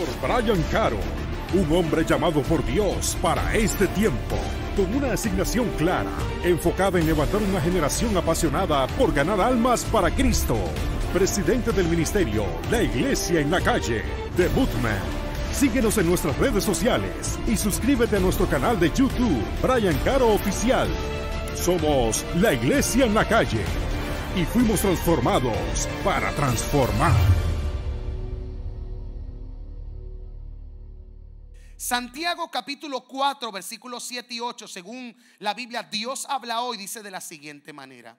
por Brian Caro, un hombre llamado por Dios para este tiempo, con una asignación clara, enfocada en levantar una generación apasionada por ganar almas para Cristo. Presidente del Ministerio La Iglesia en la Calle, De Bootman. Síguenos en nuestras redes sociales y suscríbete a nuestro canal de YouTube, Brian Caro Oficial. Somos La Iglesia en la Calle y fuimos transformados para transformar. Santiago capítulo 4, versículos 7 y 8, según la Biblia, Dios habla hoy, dice de la siguiente manera.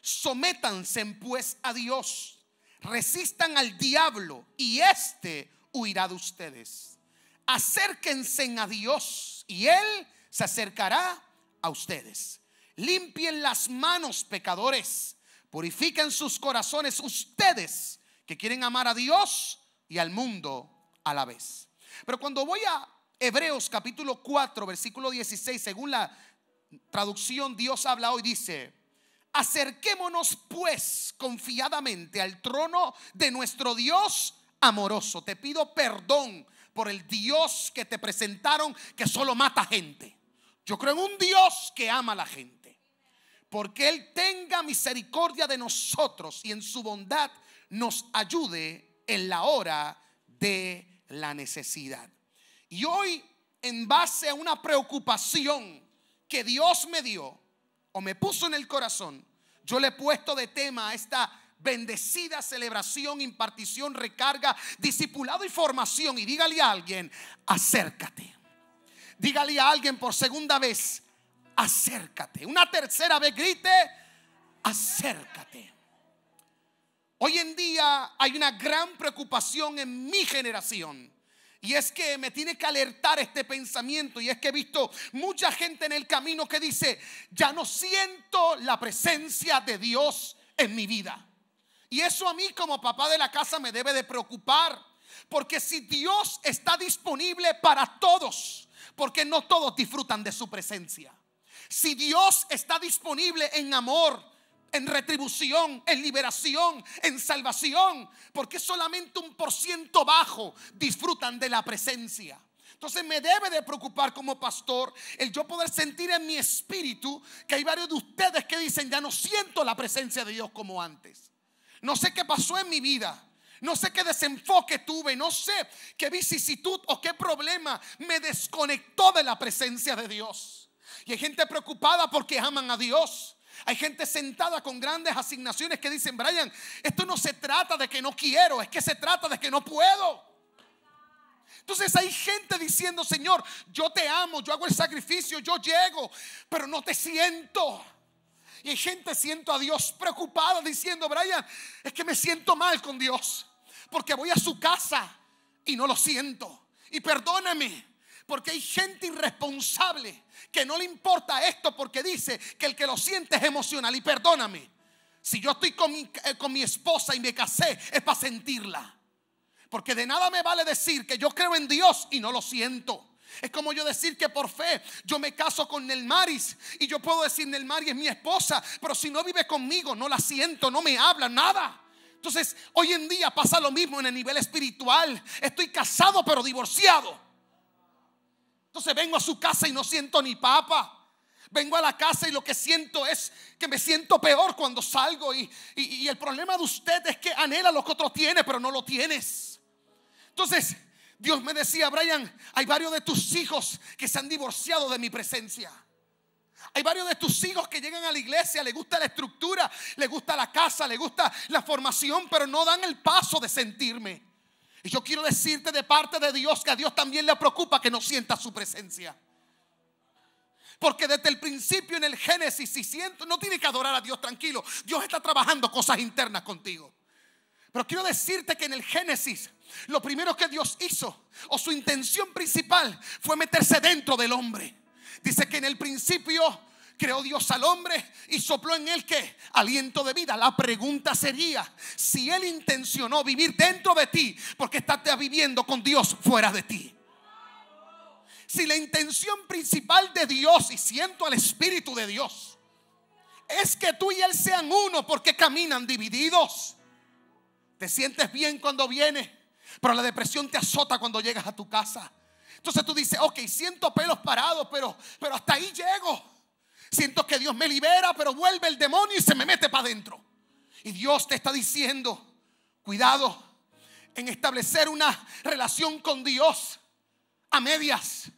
Sométanse pues a Dios, resistan al diablo y éste huirá de ustedes. Acérquense a Dios y Él se acercará a ustedes. Limpien las manos, pecadores. Purifiquen sus corazones, ustedes que quieren amar a Dios y al mundo a la vez. Pero cuando voy a Hebreos capítulo 4, versículo 16, según la traducción Dios habla hoy, dice, acerquémonos pues confiadamente al trono de nuestro Dios amoroso. Te pido perdón por el Dios que te presentaron que solo mata gente. Yo creo en un Dios que ama a la gente. Porque Él tenga misericordia de nosotros y en su bondad nos ayude en la hora de la necesidad. Y hoy, en base a una preocupación que Dios me dio o me puso en el corazón, yo le he puesto de tema a esta bendecida celebración, impartición, recarga, discipulado y formación. Y dígale a alguien, acércate. Dígale a alguien por segunda vez, acércate. Una tercera vez grite, acércate. Hoy en día hay una gran preocupación en mi generación y es que me tiene que alertar este pensamiento. Y es que he visto mucha gente en el camino que dice, ya no siento la presencia de Dios en mi vida. Y eso a mí como papá de la casa me debe de preocupar. Porque si Dios está disponible para todos, porque no todos disfrutan de su presencia. Si Dios está disponible en amor, en retribución, en liberación, en salvación, porque solamente un por ciento bajo disfrutan de la presencia. Entonces me debe de preocupar como pastor el yo poder sentir en mi espíritu que hay varios de ustedes que dicen, ya no siento la presencia de Dios como antes. No sé qué pasó en mi vida. No sé qué desenfoque tuve, no sé qué vicisitud o qué problema me desconectó de la presencia de Dios. Y hay gente preocupada porque aman a Dios, hay gente sentada con grandes asignaciones que dicen, Brian, esto no se trata de que no quiero, es que se trata de que no puedo. Entonces hay gente diciendo, Señor, yo te amo, yo hago el sacrificio, yo llego, pero no te siento. Y hay gente, siento a Dios preocupada diciendo, Brian, es que me siento mal con Dios, porque voy a su casa y no lo siento. Y perdóname, porque hay gente irresponsable que no le importa esto porque dice que el que lo siente es emocional. Y perdóname, si yo estoy con mi, eh, con mi esposa y me casé es para sentirla. Porque de nada me vale decir que yo creo en Dios y no lo siento. Es como yo decir que por fe yo me caso con Nelmaris y yo puedo decir Nelmaris es mi esposa, pero si no vive conmigo, no la siento, no me habla, nada. Entonces, hoy en día pasa lo mismo en el nivel espiritual. Estoy casado pero divorciado. Entonces vengo a su casa y no siento ni papa. Vengo a la casa y lo que siento es que me siento peor cuando salgo. Y, el problema de usted es que anhela lo que otro tiene, pero no lo tienes. Entonces, Dios me decía, Brian, hay varios de tus hijos que se han divorciado de mi presencia. Hay varios de tus hijos que llegan a la iglesia, le gusta la estructura, le gusta la casa, le gusta la formación, pero no dan el paso de sentirme. Y yo quiero decirte de parte de Dios que a Dios también le preocupa que no sienta su presencia. Porque desde el principio en el Génesis, si siento, no tiene que adorar a Dios tranquilo. Dios está trabajando cosas internas contigo. Pero quiero decirte que en el Génesis, lo primero que Dios hizo, o su intención principal, fue meterse dentro del hombre. Dice que en el principio creó Dios al hombre y sopló en él que aliento de vida. La pregunta sería, si él intencionó vivir dentro de ti, porque estás viviendo con Dios fuera de ti? Si la intención principal de Dios, y siento al Espíritu de Dios, es que tú y Él sean uno porque caminan divididos. Te sientes bien cuando viene pero la depresión te azota cuando llegas a tu casa. Entonces tú dices, ok, siento pelos parados, pero, pero hasta ahí llego. Siento que Dios me libera, pero vuelve el demonio y se me mete para adentro. Y Dios te está diciendo, cuidado en establecer una relación con Dios a medias.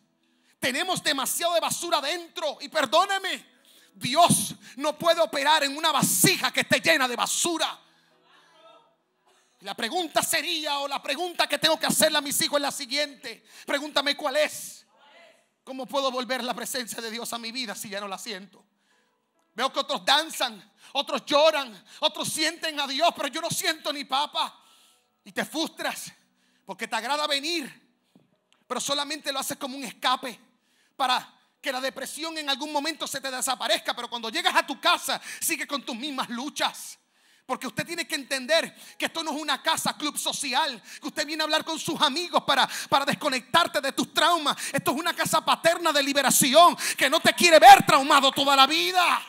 Tenemos demasiado de basura adentro y perdóneme, Dios no puede operar en una vasija que esté llena de basura. La pregunta sería, o la pregunta que tengo que hacerle a mis hijos es la siguiente. Pregúntame cuál es. ¿Cómo puedo volver la presencia de Dios a mi vida si ya no la siento? Veo que otros danzan, otros lloran, otros sienten a Dios, pero yo no siento ni papa. Y te frustras porque te agrada venir, pero solamente lo haces como un escape para que la depresión en algún momento se te desaparezca, pero cuando llegas a tu casa sigue con tus mismas luchas. Porque usted tiene que entender que esto no es una casa, club social, que usted viene a hablar con sus amigos para, para desconectarte de tus traumas. Esto es una casa paterna de liberación que no te quiere ver traumado toda la vida.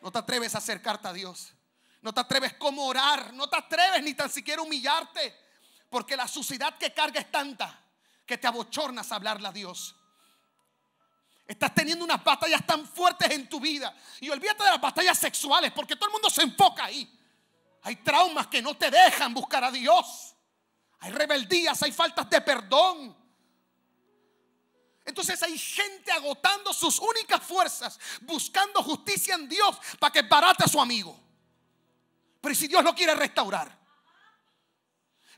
No te atreves a acercarte a Dios. No te atreves como orar. No te atreves ni tan siquiera humillarte. Porque la suciedad que carga es tanta que te abochornas a hablarle a Dios. Estás teniendo unas batallas tan fuertes en tu vida. Y olvídate de las batallas sexuales, porque todo el mundo se enfoca ahí. Hay traumas que no te dejan buscar a Dios. Hay rebeldías, hay faltas de perdón. Entonces hay gente agotando sus únicas fuerzas, buscando justicia en Dios para que barate a su amigo. Pero si Dios lo quiere restaurar,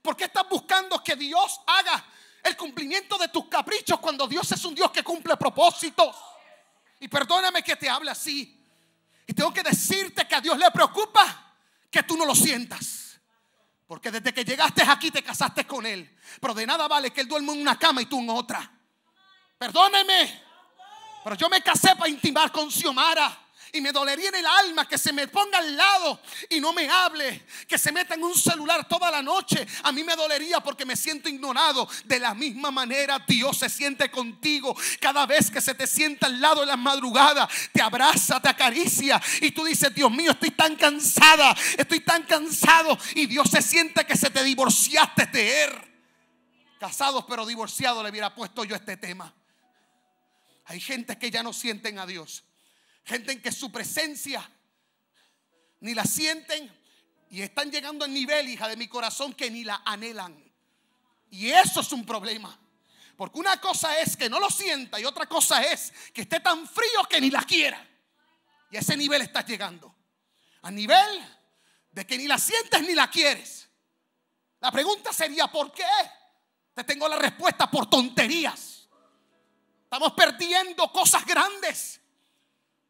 ¿por qué estás buscando que Dios haga el cumplimiento de tus caprichos cuando Dios es un Dios que cumple propósitos. Y perdóname que te hable así. Y tengo que decirte que a Dios le preocupa que tú no lo sientas. Porque desde que llegaste aquí te casaste con Él. Pero de nada vale que Él duerma en una cama y tú en otra. Perdóneme. Pero yo me casé para intimar con Xiomara y me dolería en el alma que se me ponga al lado y no me hable, que se meta en un celular toda la noche. A mí me dolería porque me siento ignorado. De la misma manera Dios se siente contigo cada vez que se te sienta al lado en la madrugada. te abraza, te acaricia y tú dices, Dios mío, estoy tan cansada, estoy tan cansado y Dios se siente que se te divorciaste de Él. Casados pero divorciados le hubiera puesto yo este tema. Hay gente que ya no sienten a Dios gente en que su presencia ni la sienten y están llegando al nivel, hija de mi corazón, que ni la anhelan. Y eso es un problema. Porque una cosa es que no lo sienta y otra cosa es que esté tan frío que ni la quiera. Y a ese nivel estás llegando. A nivel de que ni la sientes ni la quieres. La pregunta sería, ¿por qué? Te tengo la respuesta por tonterías. Estamos perdiendo cosas grandes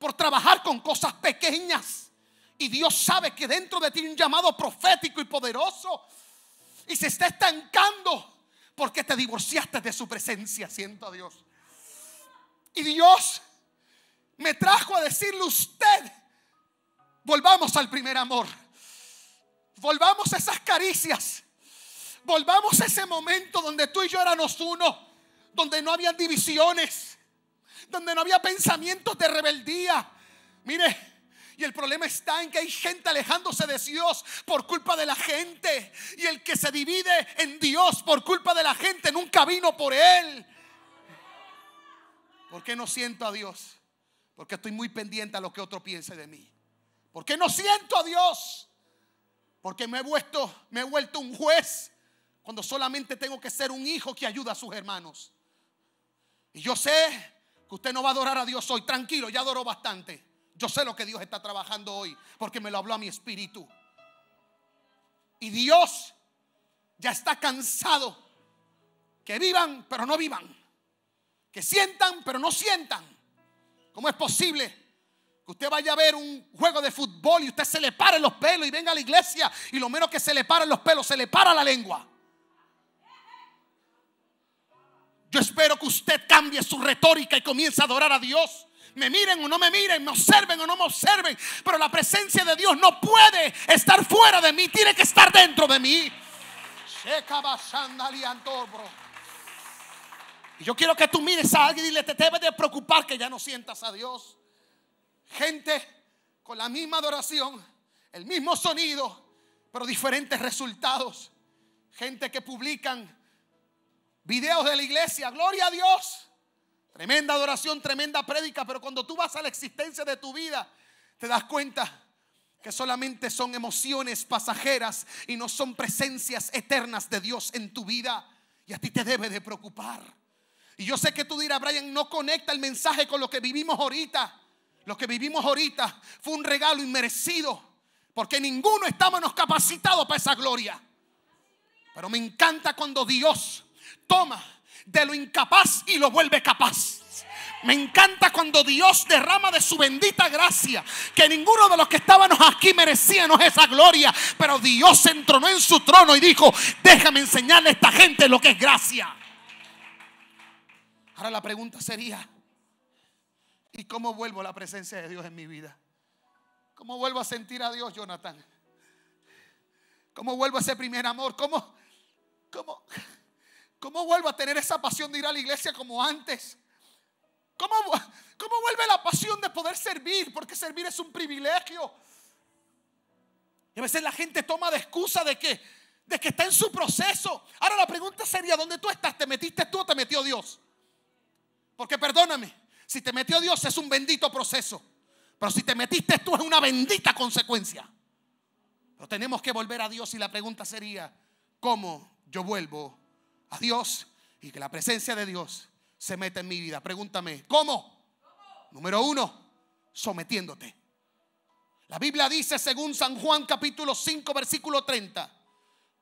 por trabajar con cosas pequeñas. Y Dios sabe que dentro de ti un llamado profético y poderoso. Y se está estancando porque te divorciaste de su presencia, siento a Dios. Y Dios me trajo a decirle usted, volvamos al primer amor. Volvamos a esas caricias. Volvamos a ese momento donde tú y yo éramos uno, donde no habían divisiones, donde no había pensamientos de rebeldía. Mire, y el problema está en que hay gente alejándose de Dios por culpa de la gente. Y el que se divide en Dios por culpa de la gente nunca vino por Él. ¿Por qué no siento a Dios? Porque estoy muy pendiente a lo que otro piense de mí. ¿Por qué no siento a Dios? Porque me he vuelto, me he vuelto un juez cuando solamente tengo que ser un hijo que ayuda a sus hermanos. Y yo sé que usted no va a adorar a Dios hoy. Tranquilo, ya adoró bastante. Yo sé lo que Dios está trabajando hoy porque me lo habló a mi espíritu. Y Dios ya está cansado. Que vivan, pero no vivan. Que sientan, pero no sientan. ¿Cómo es posible? Que usted vaya a ver un juego de fútbol y usted se le pare los pelos y venga a la iglesia y lo menos que se le paren los pelos, se le para la lengua. Yo espero que usted cambie su retórica y comience a adorar a Dios. Me miren o no me miren, me observen o no me observen. Pero la presencia de Dios no puede estar fuera de mí, tiene que estar dentro de mí. Y yo quiero que tú mires a alguien y le te debes de preocupar que ya no sientas a Dios. Gente con la misma adoración, el mismo sonido, pero diferentes resultados. Gente que publican videos de la iglesia, gloria a Dios. Tremenda adoración, tremenda prédica, pero cuando tú vas a la existencia de tu vida, te das cuenta que solamente son emociones pasajeras y no son presencias eternas de Dios en tu vida. Y a ti te debe de preocupar. Y yo sé que tú dirás, Brian, no conecta el mensaje con lo que vivimos ahorita. Lo que vivimos ahorita fue un regalo inmerecido, porque ninguno está menos capacitado para esa gloria. Pero me encanta cuando Dios toma de lo incapaz y lo vuelve capaz. Me encanta cuando Dios derrama de su bendita gracia, que ninguno de los que estábamos aquí merecíamos esa gloria, pero Dios se entronó en su trono y dijo, déjame enseñarle a esta gente lo que es gracia. Ahora la pregunta sería, ¿y cómo vuelvo a la presencia de Dios en mi vida? ¿Cómo vuelvo a sentir a Dios, Jonathan? ¿Cómo vuelvo a ese primer amor? ¿Cómo? ¿Cómo? ¿Cómo vuelvo a tener esa pasión de ir a la iglesia como antes? ¿Cómo, ¿Cómo, vuelve la pasión de poder servir? Porque servir es un privilegio. Y a veces la gente toma de excusa de que, de que está en su proceso. Ahora la pregunta sería, ¿dónde tú estás? ¿Te metiste tú o te metió Dios? Porque perdóname, si te metió Dios es un bendito proceso. Pero si te metiste tú es una bendita consecuencia. Pero tenemos que volver a Dios y la pregunta sería, ¿cómo yo vuelvo Dios y que la presencia de Dios se meta en mi vida. Pregúntame, ¿cómo? ¿cómo? Número uno, sometiéndote. La Biblia dice según San Juan capítulo 5 versículo 30,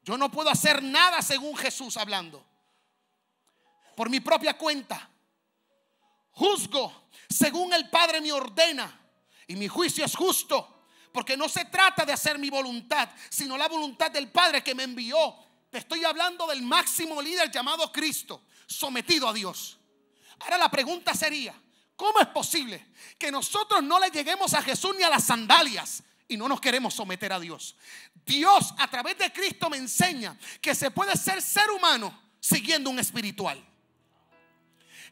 yo no puedo hacer nada según Jesús hablando, por mi propia cuenta. Juzgo según el Padre me ordena y mi juicio es justo, porque no se trata de hacer mi voluntad, sino la voluntad del Padre que me envió. Te estoy hablando del máximo líder llamado Cristo, sometido a Dios. Ahora la pregunta sería, ¿cómo es posible que nosotros no le lleguemos a Jesús ni a las sandalias? y no nos queremos someter a Dios. Dios a través de Cristo me enseña que se puede ser ser humano siguiendo un espiritual.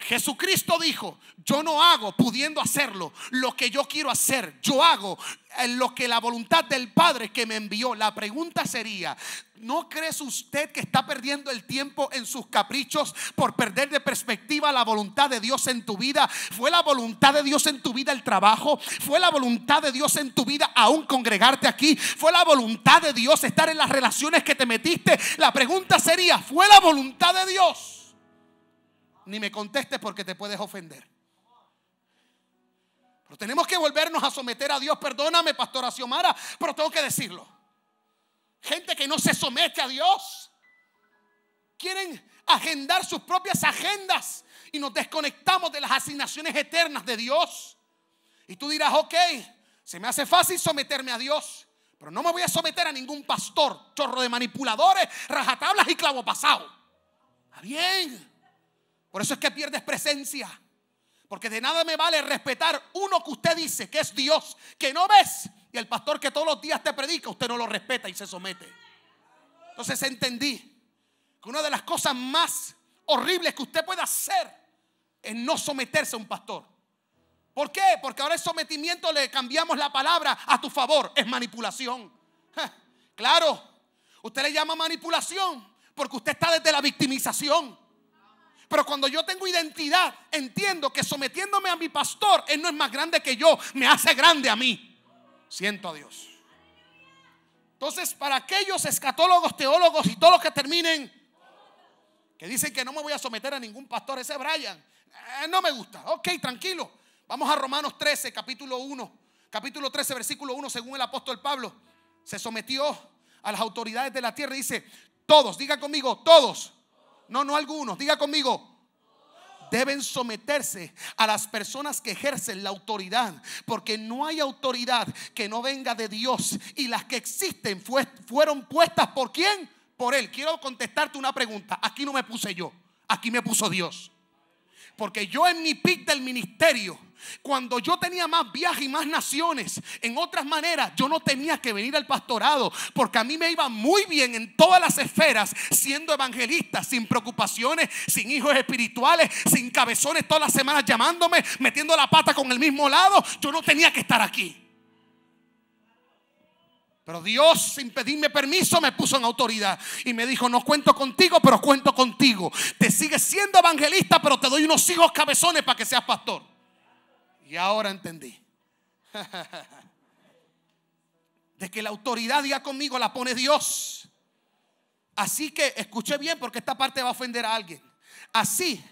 Jesucristo dijo, yo no hago pudiendo hacerlo lo que yo quiero hacer, yo hago eh, lo que la voluntad del Padre que me envió. La pregunta sería, ¿no crees usted que está perdiendo el tiempo en sus caprichos por perder de perspectiva la voluntad de Dios en tu vida? ¿Fue la voluntad de Dios en tu vida el trabajo? ¿Fue la voluntad de Dios en tu vida aún congregarte aquí? ¿Fue la voluntad de Dios estar en las relaciones que te metiste? La pregunta sería, ¿fue la voluntad de Dios? ni me contestes porque te puedes ofender. Pero tenemos que volvernos a someter a Dios. Perdóname, pastora Xiomara, pero tengo que decirlo. Gente que no se somete a Dios. Quieren agendar sus propias agendas y nos desconectamos de las asignaciones eternas de Dios. Y tú dirás, ok, se me hace fácil someterme a Dios, pero no me voy a someter a ningún pastor, chorro de manipuladores, rajatablas y clavo pasado. bien. Por eso es que pierdes presencia. Porque de nada me vale respetar uno que usted dice que es Dios, que no ves, y el pastor que todos los días te predica, usted no lo respeta y se somete. Entonces entendí que una de las cosas más horribles que usted puede hacer es no someterse a un pastor. ¿Por qué? Porque ahora el sometimiento le cambiamos la palabra a tu favor, es manipulación. Claro, usted le llama manipulación porque usted está desde la victimización. Pero cuando yo tengo identidad, entiendo que sometiéndome a mi pastor, Él no es más grande que yo, me hace grande a mí. Siento a Dios. Entonces, para aquellos escatólogos, teólogos y todos los que terminen, que dicen que no me voy a someter a ningún pastor, ese Brian, eh, no me gusta. Ok, tranquilo. Vamos a Romanos 13, capítulo 1. Capítulo 13, versículo 1, según el apóstol Pablo, se sometió a las autoridades de la tierra y dice, todos, diga conmigo, todos no, no algunos. Diga conmigo, deben someterse a las personas que ejercen la autoridad, porque no hay autoridad que no venga de Dios y las que existen fueron puestas por quién? Por Él. Quiero contestarte una pregunta. Aquí no me puse yo, aquí me puso Dios. Porque yo en mi pic del ministerio cuando yo tenía más viajes y más naciones, en otras maneras, yo no tenía que venir al pastorado, porque a mí me iba muy bien en todas las esferas, siendo evangelista, sin preocupaciones, sin hijos espirituales, sin cabezones todas las semanas llamándome, metiendo la pata con el mismo lado. Yo no tenía que estar aquí. Pero Dios, sin pedirme permiso, me puso en autoridad y me dijo, no cuento contigo, pero cuento contigo. Te sigues siendo evangelista, pero te doy unos hijos cabezones para que seas pastor. Y ahora entendí. De que la autoridad ya conmigo la pone Dios. Así que escuché bien porque esta parte va a ofender a alguien. Así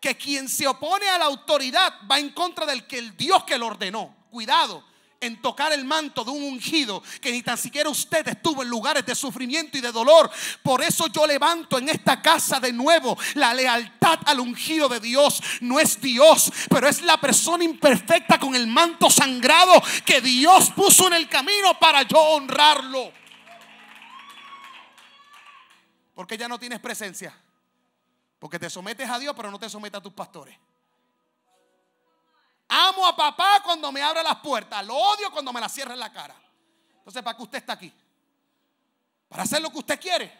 que quien se opone a la autoridad va en contra del que el Dios que lo ordenó. Cuidado, en tocar el manto de un ungido que ni tan siquiera usted estuvo en lugares de sufrimiento y de dolor. Por eso yo levanto en esta casa de nuevo la lealtad al ungido de Dios. No es Dios, pero es la persona imperfecta con el manto sangrado que Dios puso en el camino para yo honrarlo. Porque ya no tienes presencia. Porque te sometes a Dios, pero no te sometes a tus pastores. Amo a papá cuando me abre las puertas. Lo odio cuando me la cierra en la cara. Entonces, ¿para qué usted está aquí? ¿Para hacer lo que usted quiere?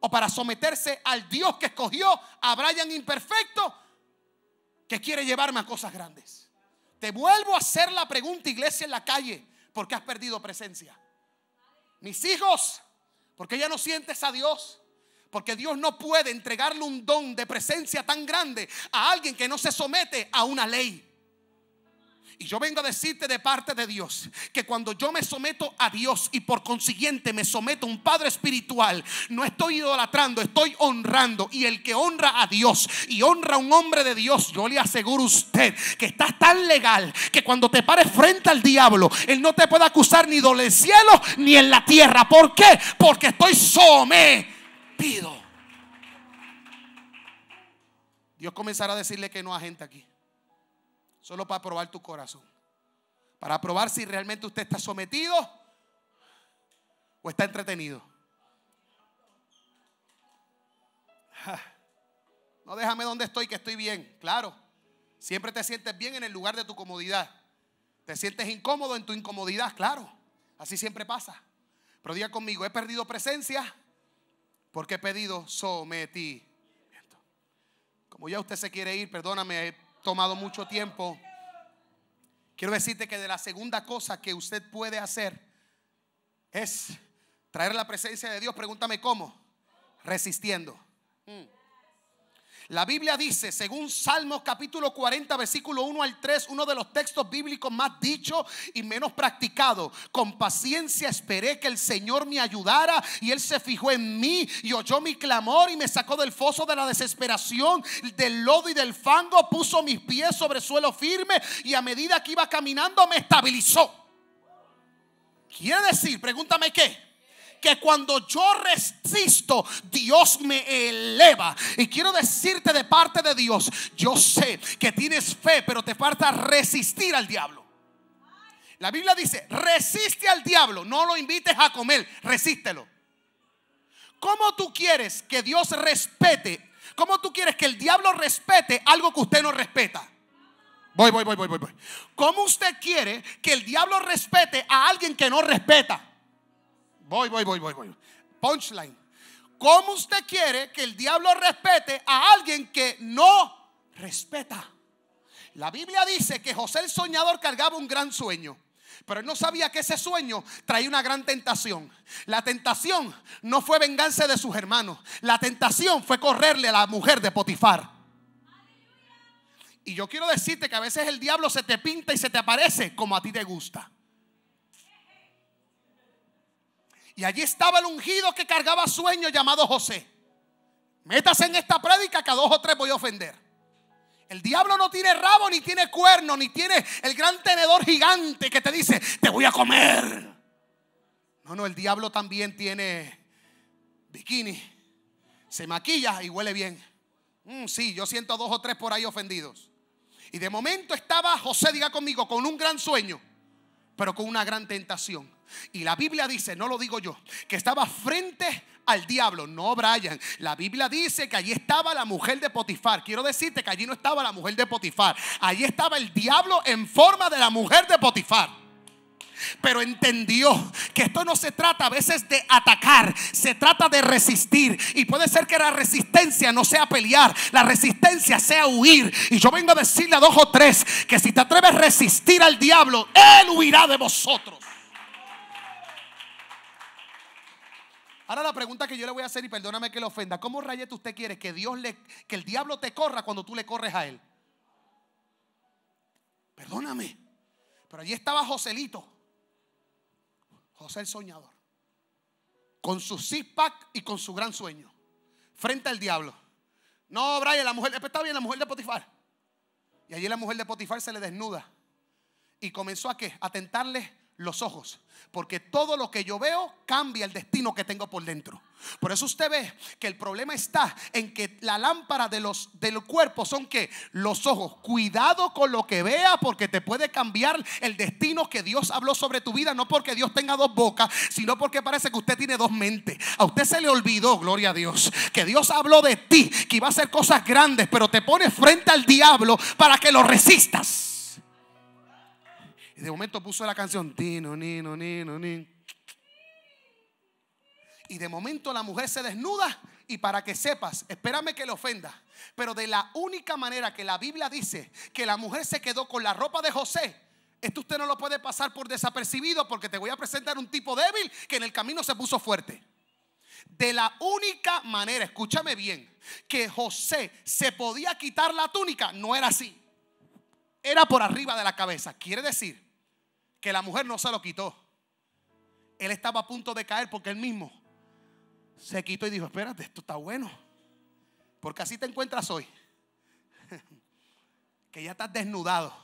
¿O para someterse al Dios que escogió a Brian imperfecto que quiere llevarme a cosas grandes? Te vuelvo a hacer la pregunta, iglesia en la calle, porque has perdido presencia. Mis hijos, ¿por qué ya no sientes a Dios. Porque Dios no puede entregarle un don de presencia tan grande a alguien que no se somete a una ley yo vengo a decirte de parte de Dios que cuando yo me someto a Dios y por consiguiente me someto a un Padre espiritual, no estoy idolatrando, estoy honrando. Y el que honra a Dios y honra a un hombre de Dios, yo le aseguro a usted que estás tan legal que cuando te pares frente al diablo, él no te puede acusar ni del cielo ni en la tierra. ¿Por qué? Porque estoy sometido. Dios comenzará a decirle que no hay gente aquí. Solo para probar tu corazón. Para probar si realmente usted está sometido o está entretenido. No déjame donde estoy, que estoy bien. Claro, siempre te sientes bien en el lugar de tu comodidad. Te sientes incómodo en tu incomodidad, claro. Así siempre pasa. Pero diga conmigo, he perdido presencia porque he pedido sometimiento. Como ya usted se quiere ir, perdóname, tomado mucho tiempo. Quiero decirte que de la segunda cosa que usted puede hacer es traer la presencia de Dios. Pregúntame cómo. Resistiendo. La Biblia dice, según Salmos capítulo 40, versículo 1 al 3, uno de los textos bíblicos más dichos y menos practicado. Con paciencia esperé que el Señor me ayudara y Él se fijó en mí y oyó mi clamor y me sacó del foso de la desesperación, del lodo y del fango, puso mis pies sobre suelo firme y a medida que iba caminando me estabilizó. Quiere decir, pregúntame qué que cuando yo resisto, Dios me eleva. Y quiero decirte de parte de Dios, yo sé que tienes fe, pero te falta resistir al diablo. La Biblia dice, resiste al diablo, no lo invites a comer, resístelo. ¿Cómo tú quieres que Dios respete? ¿Cómo tú quieres que el diablo respete algo que usted no respeta? Voy, voy, voy, voy, voy. ¿Cómo usted quiere que el diablo respete a alguien que no respeta? Voy, voy, voy, voy, voy. Punchline. ¿Cómo usted quiere que el diablo respete a alguien que no respeta? La Biblia dice que José el soñador cargaba un gran sueño. Pero él no sabía que ese sueño traía una gran tentación. La tentación no fue venganza de sus hermanos. La tentación fue correrle a la mujer de Potifar. Y yo quiero decirte que a veces el diablo se te pinta y se te aparece como a ti te gusta. Y allí estaba el ungido que cargaba sueño llamado José. Métase en esta prédica que a dos o tres voy a ofender. El diablo no tiene rabo, ni tiene cuerno, ni tiene el gran tenedor gigante que te dice, te voy a comer. No, no, el diablo también tiene bikini. Se maquilla y huele bien. Mm, sí, yo siento a dos o tres por ahí ofendidos. Y de momento estaba José, diga conmigo, con un gran sueño, pero con una gran tentación. Y la Biblia dice, no lo digo yo, que estaba frente al diablo. No, Brian, la Biblia dice que allí estaba la mujer de Potifar. Quiero decirte que allí no estaba la mujer de Potifar. Allí estaba el diablo en forma de la mujer de Potifar pero entendió que esto no se trata a veces de atacar, se trata de resistir. Y puede ser que la resistencia no sea pelear, la resistencia sea huir. Y yo vengo a decirle a dos o tres que si te atreves a resistir al diablo, él huirá de vosotros. Ahora la pregunta que yo le voy a hacer, y perdóname que le ofenda, ¿cómo rayete usted quiere que Dios le, que el diablo te corra cuando tú le corres a él? Perdóname. Pero allí estaba Joselito, José el soñador, con su six-pack y con su gran sueño, frente al diablo. No, Brian, la mujer, está bien, la mujer de Potifar. Y allí la mujer de Potifar se le desnuda y comenzó a qué? A tentarle los ojos. Porque todo lo que yo veo cambia el destino que tengo por dentro. Por eso usted ve que el problema está en que la lámpara de los, del cuerpo son que los ojos. Cuidado con lo que vea porque te puede cambiar el destino que Dios habló sobre tu vida. No porque Dios tenga dos bocas, sino porque parece que usted tiene dos mentes. A usted se le olvidó, gloria a Dios, que Dios habló de ti, que iba a hacer cosas grandes, pero te pone frente al diablo para que lo resistas de momento puso la canción Nino, Nino, Y de momento la mujer se desnuda y para que sepas, espérame que le ofenda, pero de la única manera que la Biblia dice que la mujer se quedó con la ropa de José, esto usted no lo puede pasar por desapercibido porque te voy a presentar un tipo débil que en el camino se puso fuerte. De la única manera, escúchame bien, que José se podía quitar la túnica, no era así. Era por arriba de la cabeza. Quiere decir que la mujer no se lo quitó. Él estaba a punto de caer porque él mismo se quitó y dijo, espérate, esto está bueno. Porque así te encuentras hoy. que ya estás desnudado.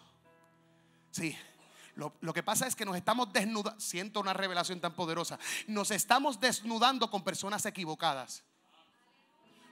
Sí. Lo, lo, que pasa es que nos estamos desnudando. Siento una revelación tan poderosa. Nos estamos desnudando con personas equivocadas.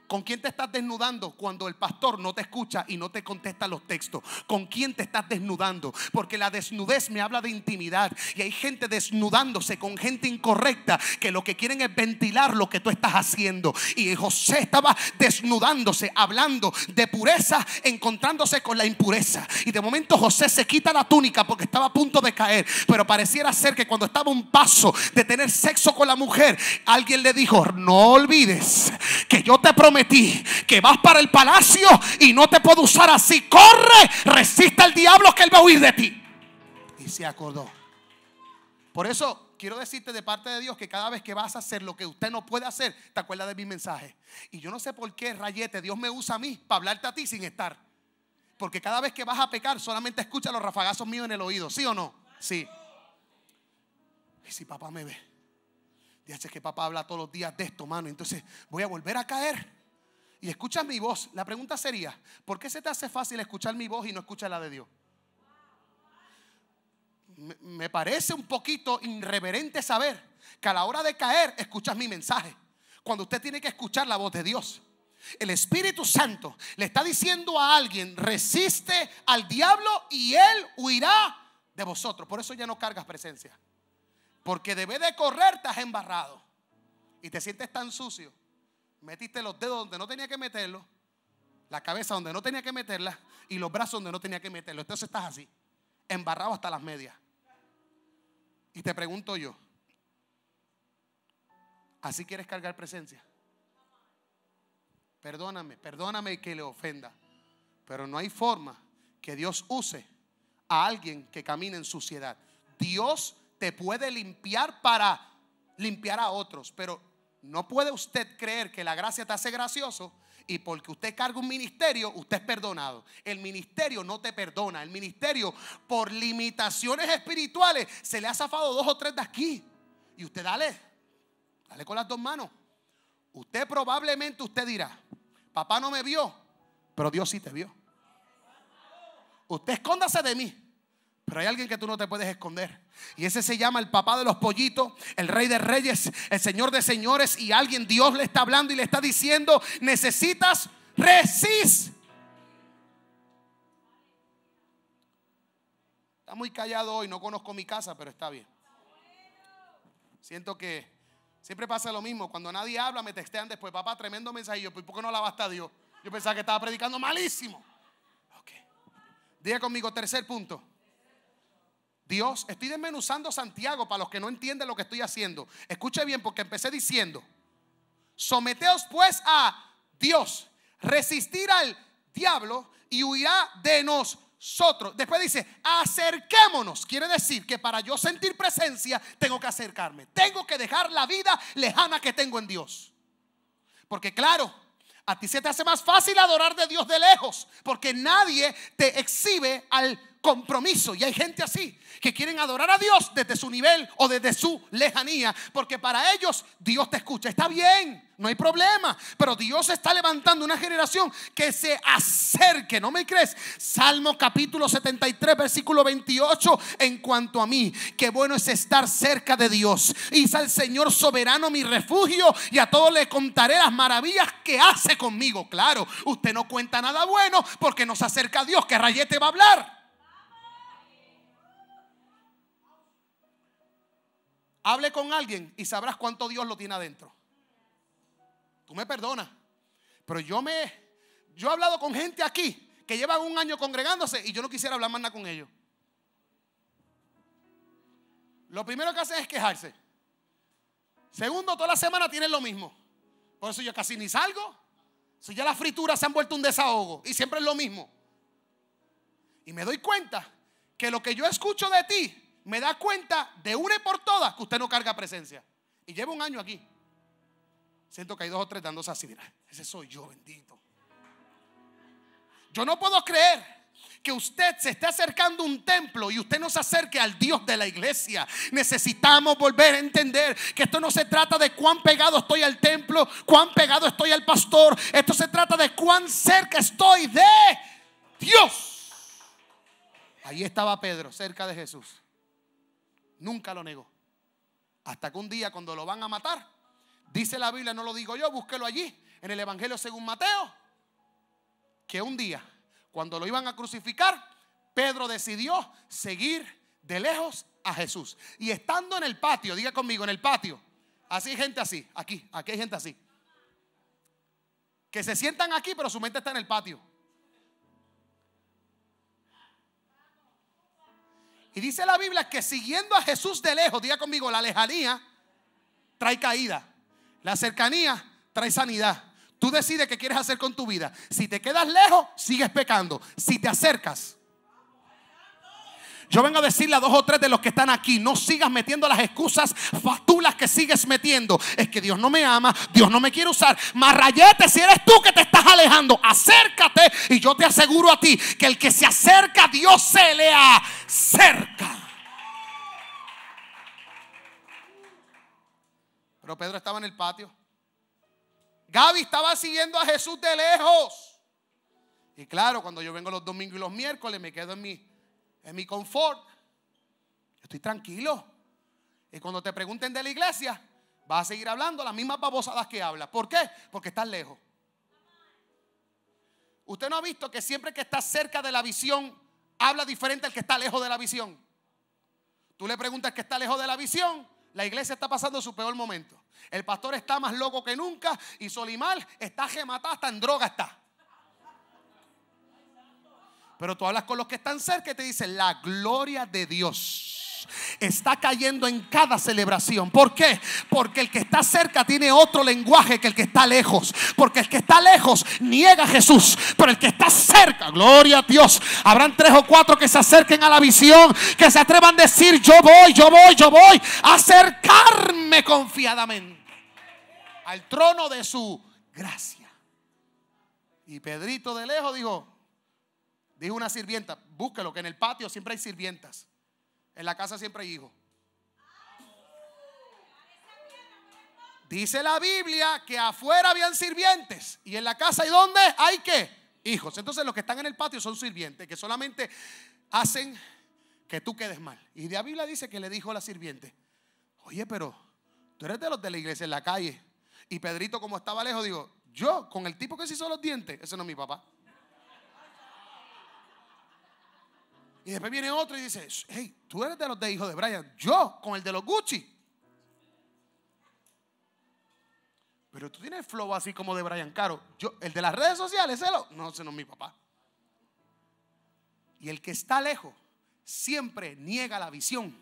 ¿Con quién te estás desnudando cuando el pastor no te escucha y no te contesta los textos? ¿Con quién te estás desnudando? Porque la desnudez me habla de intimidad y hay gente desnudándose con gente incorrecta que lo que quieren es ventilar lo que tú estás haciendo. Y José estaba desnudándose, hablando de pureza, encontrándose con la impureza. Y de momento José se quita la túnica porque estaba a punto de caer. Pero pareciera ser que cuando estaba un paso de tener sexo con la mujer, alguien le dijo, no olvides que yo te prometo ti que vas para el palacio y no te puedo usar así. Corre, resiste al diablo que él va a huir de ti. Y se acordó. Por eso quiero decirte de parte de Dios que cada vez que vas a hacer lo que usted no puede hacer, te acuerdas de mi mensaje. Y yo no sé por qué, rayete, Dios me usa a mí para hablarte a ti sin estar. Porque cada vez que vas a pecar, solamente escucha los rafagazos míos en el oído, ¿sí o no? Sí. Y si papá me ve, ya sé que papá habla todos los días de esto, mano. Entonces voy a volver a caer y escuchas mi voz, la pregunta sería, ¿por qué se te hace fácil escuchar mi voz y no escuchar la de Dios? Me, parece un poquito irreverente saber que a la hora de caer escuchas mi mensaje, cuando usted tiene que escuchar la voz de Dios. El Espíritu Santo le está diciendo a alguien, resiste al diablo y él huirá de vosotros. Por eso ya no cargas presencia. Porque debes de correr, estás embarrado. Y te sientes tan sucio Metiste los dedos donde no tenía que meterlo. la cabeza donde no tenía que meterla y los brazos donde no tenía que meterlo. Entonces estás así, embarrado hasta las medias. Y te pregunto yo, ¿así quieres cargar presencia? Perdóname, perdóname que le ofenda, pero no hay forma que Dios use a alguien que camine en suciedad. Dios te puede limpiar para limpiar a otros, pero no puede usted creer que la gracia te hace gracioso y porque usted carga un ministerio, usted es perdonado. El ministerio no te perdona. El ministerio, por limitaciones espirituales, se le ha zafado dos o tres de aquí. Y usted dale, dale con las dos manos. Usted probablemente, usted dirá, papá no me vio, pero Dios sí te vio. Usted escóndase de mí. Pero hay alguien que tú no te puedes esconder. Y ese se llama el papá de los pollitos, el rey de reyes, el señor de señores. Y alguien, Dios le está hablando y le está diciendo, necesitas Resist Está muy callado hoy, no conozco mi casa, pero está bien. Siento que siempre pasa lo mismo. Cuando nadie habla, me textean después, papá, tremendo mensaje. yo, ¿por qué no la basta Dios? Yo pensaba que estaba predicando malísimo. Diga conmigo, tercer punto. Dios, estoy desmenuzando Santiago para los que no entienden lo que estoy haciendo. Escuche bien porque empecé diciendo, someteos pues a Dios, resistir al diablo y huirá de nosotros. Después dice, acerquémonos. Quiere decir que para yo sentir presencia tengo que acercarme. Tengo que dejar la vida lejana que tengo en Dios. Porque claro, a ti se te hace más fácil adorar de Dios de lejos, porque nadie te exhibe al compromiso. Y hay gente así que quieren adorar a Dios desde su nivel o desde su lejanía, porque para ellos Dios te escucha. Está bien, no hay problema, pero Dios está levantando una generación que se acerque, ¿no me crees? Salmo capítulo 73, versículo 28, en cuanto a mí, qué bueno es estar cerca de Dios. Hice al Señor soberano mi refugio y a todos le contaré las maravillas que hace conmigo. Claro, usted no cuenta nada bueno porque no se acerca a Dios, que rayete va a hablar. Hable con alguien y sabrás cuánto Dios lo tiene adentro. Tú me perdonas. Pero yo me yo he hablado con gente aquí que llevan un año congregándose y yo no quisiera hablar más nada con ellos. Lo primero que hacen es quejarse. Segundo, toda la semana tienen lo mismo. Por eso yo casi ni salgo. Si ya las frituras se han vuelto un desahogo y siempre es lo mismo. Y me doy cuenta que lo que yo escucho de ti me da cuenta de una y por todas que usted no carga presencia. Y llevo un año aquí. Siento que hay dos o tres dándose así. ese soy yo, bendito. Yo no puedo creer que usted se esté acercando a un templo y usted no se acerque al Dios de la iglesia. Necesitamos volver a entender que esto no se trata de cuán pegado estoy al templo, cuán pegado estoy al pastor. Esto se trata de cuán cerca estoy de Dios. Ahí estaba Pedro, cerca de Jesús. Nunca lo negó. Hasta que un día cuando lo van a matar, dice la Biblia, no lo digo yo, búsquelo allí, en el Evangelio según Mateo, que un día cuando lo iban a crucificar, Pedro decidió seguir de lejos a Jesús. Y estando en el patio, diga conmigo, en el patio, así hay gente así, aquí, aquí hay gente así, que se sientan aquí, pero su mente está en el patio. Y dice la Biblia que siguiendo a Jesús de lejos, diga conmigo, la lejanía trae caída, la cercanía trae sanidad. Tú decides qué quieres hacer con tu vida. Si te quedas lejos, sigues pecando. Si te acercas, yo vengo a decirle a dos o tres de los que están aquí, no sigas metiendo las excusas fatulas que sigues metiendo. Es que Dios no me ama, Dios no me quiere usar. Marrayete, si eres tú que te estás alejando, acércate y yo te aseguro a ti que el que se acerca a Dios se le acerca. Pero Pedro estaba en el patio. Gaby estaba siguiendo a Jesús de lejos. Y claro, cuando yo vengo los domingos y los miércoles, me quedo en mi en mi confort. Estoy tranquilo. Y cuando te pregunten de la iglesia, vas a seguir hablando las mismas babosadas que habla. ¿Por qué? Porque estás lejos. Usted no ha visto que siempre que está cerca de la visión, habla diferente al que está lejos de la visión. Tú le preguntas que está lejos de la visión, la iglesia está pasando su peor momento. El pastor está más loco que nunca y Solimar está gematada hasta en droga está. Pero tú hablas con los que están cerca y te dicen, la gloria de Dios está cayendo en cada celebración. ¿Por qué? Porque el que está cerca tiene otro lenguaje que el que está lejos. Porque el que está lejos niega a Jesús. Pero el que está cerca, gloria a Dios, habrán tres o cuatro que se acerquen a la visión, que se atrevan a decir, yo voy, yo voy, yo voy, acercarme confiadamente al trono de su gracia. Y Pedrito de lejos dijo, Dijo una sirvienta, búsquelo, que en el patio siempre hay sirvientas. En la casa siempre hay hijos. Dice la Biblia que afuera habían sirvientes y en la casa y dónde hay que Hijos. Entonces los que están en el patio son sirvientes que solamente hacen que tú quedes mal. Y la Biblia dice que le dijo a la sirviente, oye, pero tú eres de los de la iglesia en la calle. Y Pedrito como estaba lejos dijo yo con el tipo que se hizo los dientes, ese no es mi papá. Y después viene otro y dice, hey, tú eres de los de hijos de Brian, yo con el de los Gucci. Pero tú tienes flow así como de Brian Caro. Yo, el de las redes sociales, ¿celo? ¿eh? No, ese no es mi papá. Y el que está lejos siempre niega la visión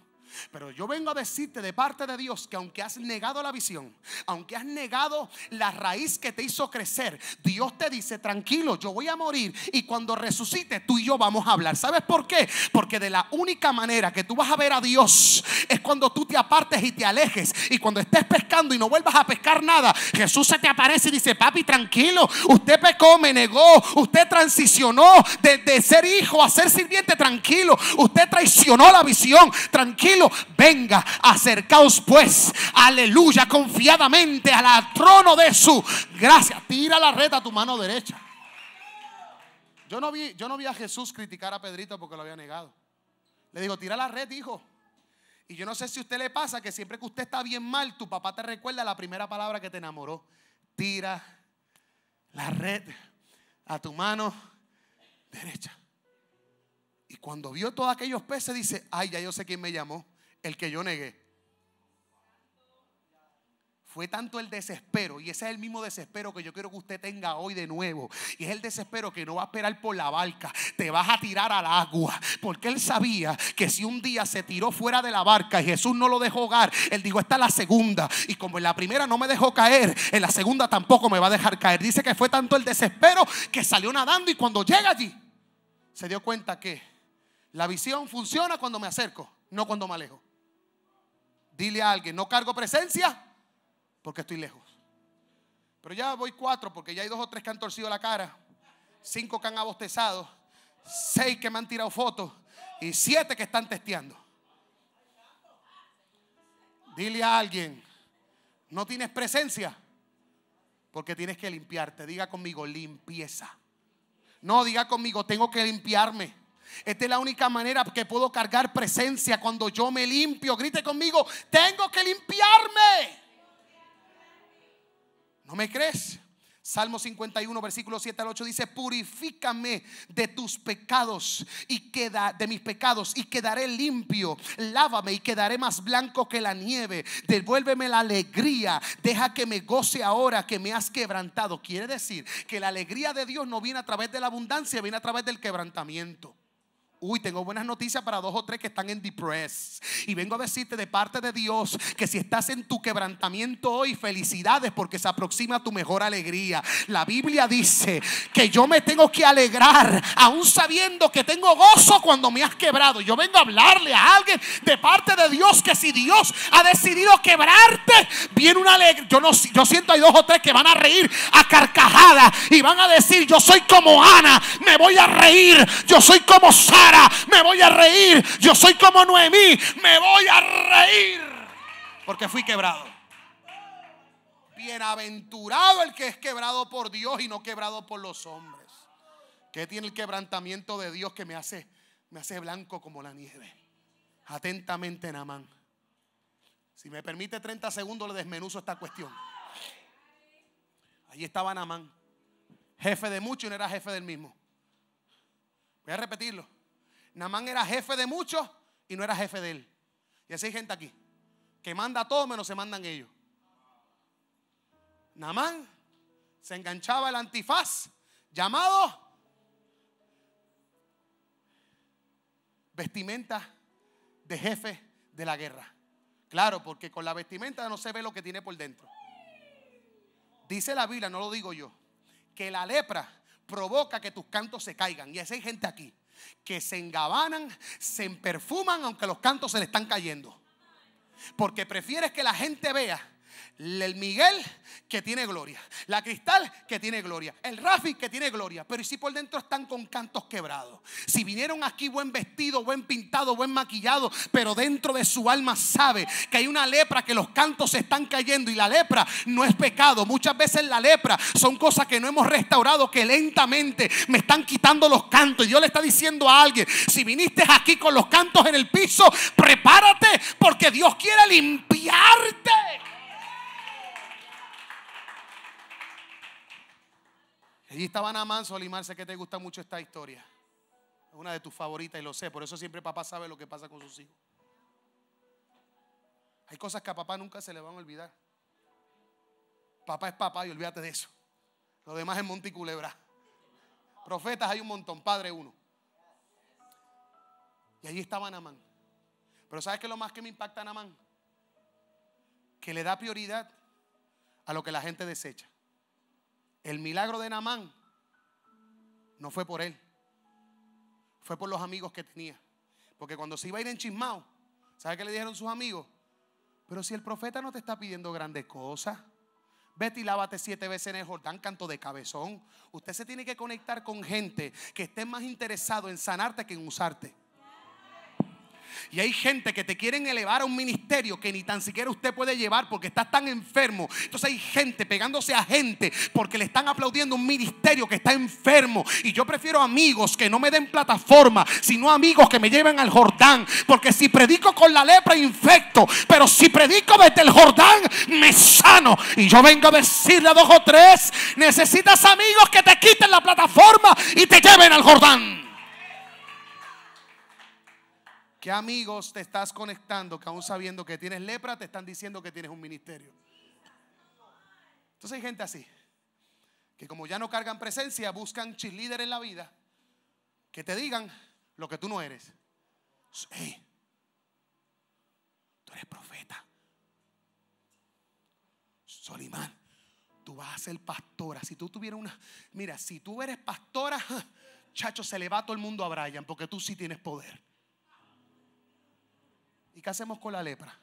pero yo vengo a decirte de parte de Dios que aunque has negado la visión, aunque has negado la raíz que te hizo crecer, Dios te dice, tranquilo, yo voy a morir y cuando resucite tú y yo vamos a hablar. ¿Sabes por qué? Porque de la única manera que tú vas a ver a Dios es cuando tú te apartes y te alejes y cuando estés pescando y no vuelvas a pescar nada, Jesús se te aparece y dice, papi, tranquilo, usted pecó, me negó, usted transicionó de, de ser hijo a ser sirviente, tranquilo, usted traicionó la visión, tranquilo Venga, acercaos pues, aleluya, confiadamente al trono de su gracia. Tira la red a tu mano derecha. Yo no vi, yo no vi a Jesús criticar a Pedrito porque lo había negado. Le digo, tira la red, hijo. Y yo no sé si a usted le pasa que siempre que usted está bien mal, tu papá te recuerda la primera palabra que te enamoró. Tira la red a tu mano derecha. Y cuando vio todos aquellos peces, dice, ay, ya yo sé quién me llamó, el que yo negué. Fue tanto el desespero, y ese es el mismo desespero que yo quiero que usted tenga hoy de nuevo. Y es el desespero que no va a esperar por la barca, te vas a tirar al agua. Porque él sabía que si un día se tiró fuera de la barca y Jesús no lo dejó hogar, él dijo, esta es la segunda. Y como en la primera no me dejó caer, en la segunda tampoco me va a dejar caer. Dice que fue tanto el desespero que salió nadando y cuando llega allí, se dio cuenta que la visión funciona cuando me acerco, no cuando me alejo. Dile a alguien, no cargo presencia porque estoy lejos. Pero ya voy cuatro porque ya hay dos o tres que han torcido la cara, cinco que han abostezado, seis que me han tirado fotos y siete que están testeando. Dile a alguien, no tienes presencia porque tienes que limpiarte. Diga conmigo, limpieza. No, diga conmigo, tengo que limpiarme. Esta es la única manera que puedo cargar presencia cuando yo me limpio. Grite conmigo, tengo que limpiarme. ¿No me crees? Salmo 51, versículo 7 al 8 dice, purifícame de tus pecados y queda, de mis pecados y quedaré limpio. Lávame y quedaré más blanco que la nieve. Devuélveme la alegría. Deja que me goce ahora que me has quebrantado. Quiere decir que la alegría de Dios no viene a través de la abundancia, viene a través del quebrantamiento. Uy, tengo buenas noticias para dos o tres que están en depress. Y vengo a decirte de parte de Dios que si estás en tu quebrantamiento hoy, felicidades porque se aproxima tu mejor alegría. La Biblia dice que yo me tengo que alegrar, aún sabiendo que tengo gozo cuando me has quebrado. Yo vengo a hablarle a alguien de parte de Dios que si Dios ha decidido quebrarte, viene una alegría. Yo, no, yo siento hay dos o tres que van a reír a carcajada y van a decir, yo soy como Ana, me voy a reír, yo soy como Sara me voy a reír. Yo soy como Noemí, me voy a reír. Porque fui quebrado. Bienaventurado el que es quebrado por Dios y no quebrado por los hombres. Que tiene el quebrantamiento de Dios que me hace, me hace blanco como la nieve? Atentamente, Namán. Si me permite 30 segundos, le desmenuzo esta cuestión. Allí estaba Namán, jefe de mucho y no era jefe del mismo. Voy a repetirlo. Namán era jefe de muchos y no era jefe de él. Y así hay gente aquí que manda a todo menos se mandan ellos. Namán se enganchaba el antifaz llamado vestimenta de jefe de la guerra. Claro, porque con la vestimenta no se ve lo que tiene por dentro. Dice la Biblia, no lo digo yo, que la lepra provoca que tus cantos se caigan. Y así hay gente aquí que se engabanan, se perfuman aunque los cantos se le están cayendo. Porque prefieres que la gente vea el Miguel que tiene gloria. La Cristal que tiene gloria. El Rafi que tiene gloria. Pero si por dentro están con cantos quebrados? Si vinieron aquí buen vestido, buen pintado, buen maquillado, pero dentro de su alma sabe que hay una lepra, que los cantos se están cayendo y la lepra no es pecado. Muchas veces la lepra son cosas que no hemos restaurado, que lentamente me están quitando los cantos. Y Dios le está diciendo a alguien, si viniste aquí con los cantos en el piso, prepárate porque Dios quiere limpiarte. Allí estaba Namán, Solimar, sé que te gusta mucho esta historia. Es una de tus favoritas y lo sé. Por eso siempre papá sabe lo que pasa con sus hijos. Hay cosas que a papá nunca se le van a olvidar. Papá es papá y olvídate de eso. Lo demás es monticulebra. Profetas hay un montón, padre uno. Y allí estaba Namán. Pero ¿sabes qué es lo más que me impacta a Namán? Que le da prioridad a lo que la gente desecha. El milagro de Namán no fue por él, fue por los amigos que tenía. Porque cuando se iba a ir en chismado ¿sabe qué le dijeron sus amigos? Pero si el profeta no te está pidiendo grandes cosas, vete y lávate siete veces en el Jordán, canto de cabezón. Usted se tiene que conectar con gente que esté más interesado en sanarte que en usarte. Y hay gente que te quieren elevar a un ministerio que ni tan siquiera usted puede llevar porque estás tan enfermo. Entonces hay gente pegándose a gente porque le están aplaudiendo un ministerio que está enfermo. Y yo prefiero amigos que no me den plataforma, sino amigos que me lleven al Jordán. Porque si predico con la lepra, infecto. Pero si predico desde el Jordán, me sano. Y yo vengo a decirle a dos o tres, necesitas amigos que te quiten la plataforma y te lleven al Jordán. ¿Qué amigos te estás conectando que aún sabiendo que tienes lepra te están diciendo que tienes un ministerio? Entonces hay gente así, que como ya no cargan presencia, buscan líder en la vida, que te digan lo que tú no eres. Hey, tú eres profeta. Solimán, tú vas a ser pastora. Si tú tuvieras una... Mira, si tú eres pastora, chacho, se le va todo el mundo a Brian, porque tú sí tienes poder. ¿Y qué hacemos con la lepra?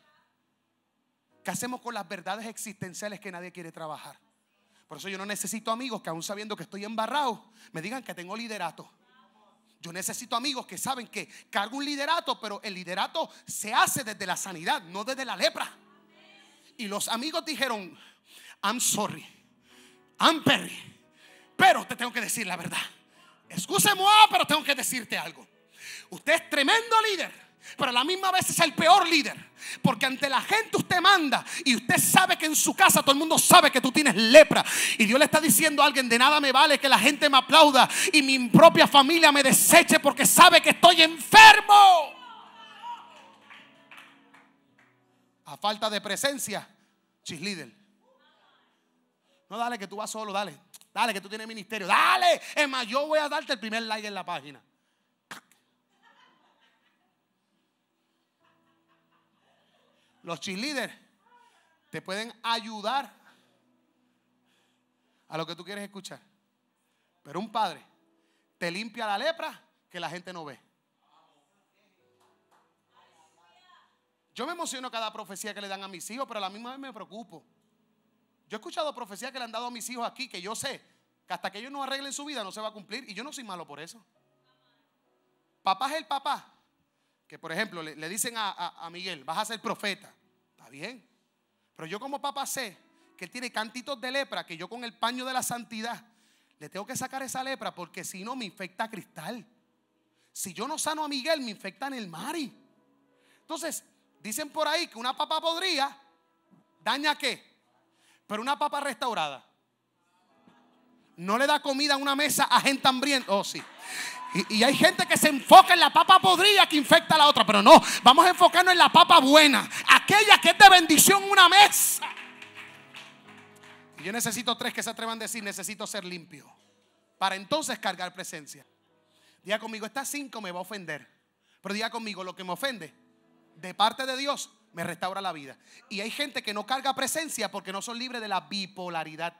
¿Qué hacemos con las verdades existenciales que nadie quiere trabajar? Por eso yo no necesito amigos que aún sabiendo que estoy embarrado, me digan que tengo liderato. Yo necesito amigos que saben que cargo un liderato, pero el liderato se hace desde la sanidad, no desde la lepra. Y los amigos dijeron, I'm sorry, I'm Perry, pero te tengo que decir la verdad. Excuse pero tengo que decirte algo. Usted es tremendo líder pero a la misma vez es el peor líder. Porque ante la gente usted manda y usted sabe que en su casa todo el mundo sabe que tú tienes lepra. Y Dios le está diciendo a alguien, de nada me vale que la gente me aplauda y mi propia familia me deseche porque sabe que estoy enfermo. A falta de presencia, líder No, dale que tú vas solo, dale. Dale que tú tienes ministerio. Dale. Es más, yo voy a darte el primer like en la página. Los cheerleaders te pueden ayudar a lo que tú quieres escuchar. Pero un padre te limpia la lepra que la gente no ve. Yo me emociono cada profecía que le dan a mis hijos, pero a la misma vez me preocupo. Yo he escuchado profecías que le han dado a mis hijos aquí, que yo sé que hasta que ellos no arreglen su vida no se va a cumplir, y yo no soy malo por eso. Papá es el papá, que por ejemplo le, dicen a, Miguel, vas a ser profeta. Está bien. Pero yo como papa sé que él tiene cantitos de lepra que yo con el paño de la santidad le tengo que sacar esa lepra porque si no me infecta Cristal. Si yo no sano a Miguel, me infecta en el Mari. Entonces, dicen por ahí que una papa podría daña qué. Pero una papa restaurada no le da comida a una mesa a gente hambrienta. Oh, sí. Y, hay gente que se enfoca en la papa podrida que infecta a la otra. Pero no, vamos a enfocarnos en la papa buena. Aquella que es de bendición una mesa. yo necesito tres que se atrevan a decir, necesito ser limpio. Para entonces cargar presencia. Diga conmigo, estas cinco me va a ofender. Pero diga conmigo, lo que me ofende, de parte de Dios, me restaura la vida. Y hay gente que no carga presencia porque no son libres de la bipolaridad.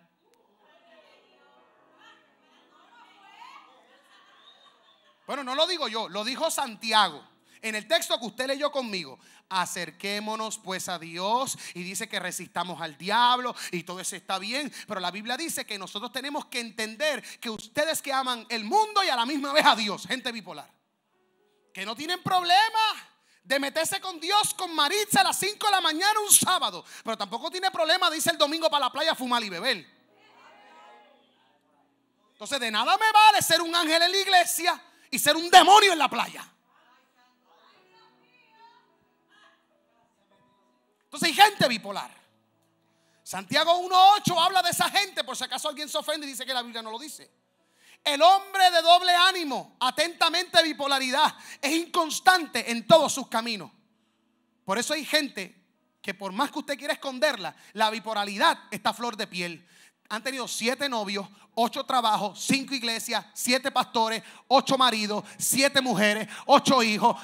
Bueno, no lo digo yo, lo dijo Santiago. En el texto que usted leyó conmigo, acerquémonos pues a Dios y dice que resistamos al diablo y todo eso está bien, pero la Biblia dice que nosotros tenemos que entender que ustedes que aman el mundo y a la misma vez a Dios, gente bipolar, que no tienen problema de meterse con Dios, con Maritza a las 5 de la mañana un sábado. Pero tampoco tiene problema de el domingo para la playa fumar y beber. Entonces de nada me vale ser un ángel en la iglesia y ser un demonio en la playa. Entonces hay gente bipolar. Santiago 1.8 habla de esa gente, por si acaso alguien se ofende y dice que la Biblia no lo dice. El hombre de doble ánimo, atentamente bipolaridad, es inconstante en todos sus caminos. Por eso hay gente que por más que usted quiera esconderla, la bipolaridad está flor de piel. Han tenido siete novios, ocho trabajos, cinco iglesias, siete pastores, ocho maridos, siete mujeres, ocho hijos.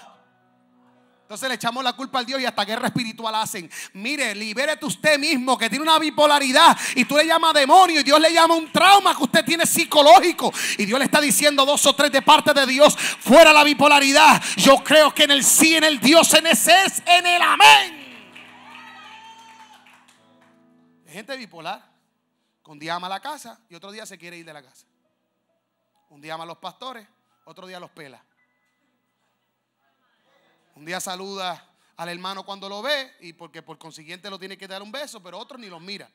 Entonces le echamos la culpa al Dios y hasta guerra espiritual hacen. Mire, libérete usted mismo que tiene una bipolaridad y tú le llamas demonio y Dios le llama un trauma que usted tiene psicológico. Y Dios le está diciendo dos o tres de parte de Dios, fuera la bipolaridad. Yo creo que en el sí, en el Dios, en ese es, en el amén. gente bipolar un día ama la casa y otro día se quiere ir de la casa. Un día ama a los pastores, otro día los pela. Un día saluda al hermano cuando lo ve y porque por consiguiente lo tiene que dar un beso, pero otro ni los mira.